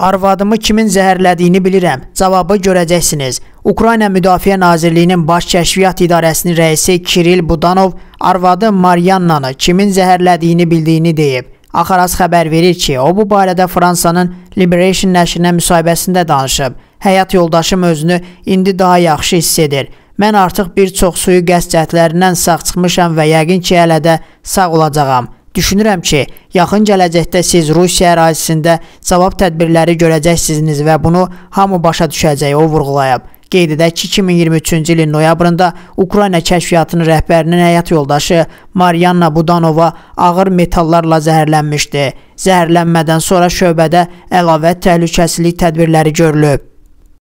Arvadımı kimin zəhərlədiyini bilirəm. Cavabı görəcəksiniz. Ukrayna Müdafiə Nazirliyinin Baş Kəşfiyyat İdarəsinin rəisi Kiril Budanov arvadı Mariannanı kimin zəhərlədiyini bildiyini deyib. Axaraz xəbər verir ki, o bu barədə Fransanın Liberation nəşrinə müsahibəsində danışıb. Həyat yoldaşım özünü indi daha yaxşı hiss edir. Mən artıq bir çox suyu qəsd cəhdlərindən sağ çıxmışam və yəqin ki, hələ də sağ olacağam. Düşünürəm ki, yaxın gələcəkdə siz Rusiya ərazisində cavab tədbirləri görəcəksiniz və bunu hamı başa düşəcək, o vurğulayıb. Qeyd edək ki, 2023-cü ilin noyabrında Ukrayna kəşfiyyatının rəhbərinin həyat yoldaşı Marianna Budanova ağır metallarla zəhərlənmişdi. Zəhərlənmədən sonra şöbədə əlavə təhlükəsizlik tədbirləri görülüb.